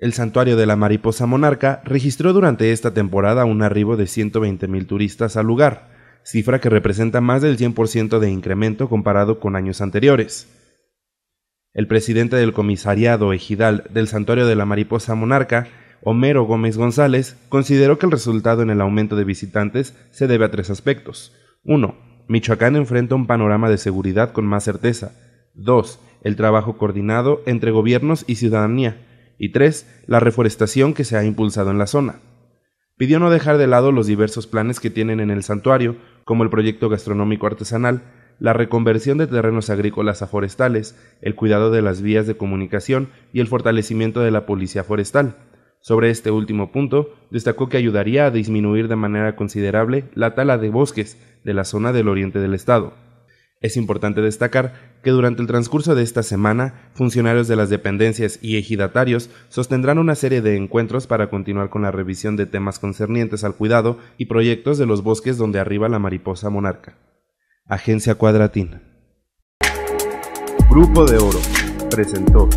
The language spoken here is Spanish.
El santuario de la mariposa monarca registró durante esta temporada un arribo de 120.000 turistas al lugar, cifra que representa más del 100% de incremento comparado con años anteriores. El presidente del comisariado ejidal del santuario de la mariposa monarca, Homero Gómez González, consideró que el resultado en el aumento de visitantes se debe a tres aspectos. 1. Michoacán enfrenta un panorama de seguridad con más certeza. 2. El trabajo coordinado entre gobiernos y ciudadanía y tres, la reforestación que se ha impulsado en la zona. Pidió no dejar de lado los diversos planes que tienen en el santuario, como el proyecto gastronómico artesanal, la reconversión de terrenos agrícolas a forestales, el cuidado de las vías de comunicación y el fortalecimiento de la policía forestal. Sobre este último punto, destacó que ayudaría a disminuir de manera considerable la tala de bosques de la zona del oriente del estado. Es importante destacar que durante el transcurso de esta semana, funcionarios de las dependencias y ejidatarios sostendrán una serie de encuentros para continuar con la revisión de temas concernientes al cuidado y proyectos de los bosques donde arriba la mariposa monarca. Agencia Cuadratina. Grupo de Oro presentó